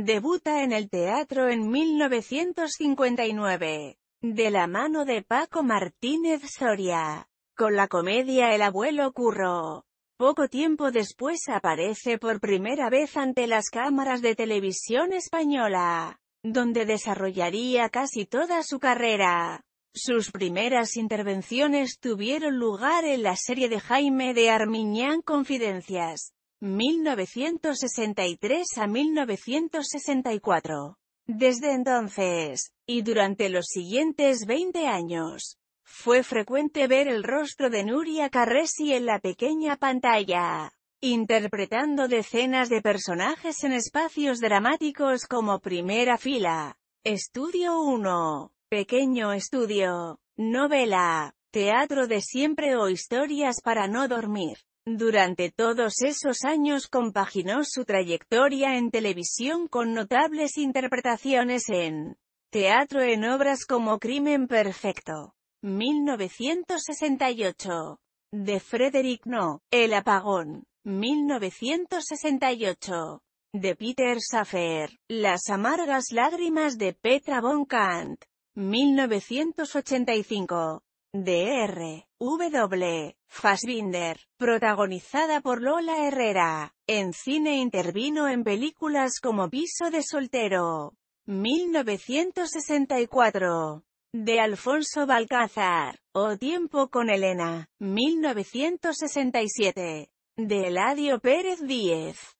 Debuta en el teatro en 1959, de la mano de Paco Martínez Soria, con la comedia El abuelo curro. Poco tiempo después aparece por primera vez ante las cámaras de televisión española, donde desarrollaría casi toda su carrera. Sus primeras intervenciones tuvieron lugar en la serie de Jaime de Armiñán Confidencias, 1963 a 1964. Desde entonces, y durante los siguientes 20 años, fue frecuente ver el rostro de Nuria Carresi en la pequeña pantalla, interpretando decenas de personajes en espacios dramáticos como Primera Fila, Estudio 1, Pequeño Estudio, Novela, Teatro de Siempre o Historias para no Dormir. Durante todos esos años compaginó su trayectoria en televisión con notables interpretaciones en teatro en obras como Crimen Perfecto, 1968, de Frederick No, El Apagón, 1968, de Peter Safer, Las amargas lágrimas de Petra von Kant, 1985, DR, W, Fassbinder, protagonizada por Lola Herrera. En cine intervino en películas como Piso de soltero, 1964, de Alfonso Balcázar, O tiempo con Elena, 1967, de Eladio Pérez Díez.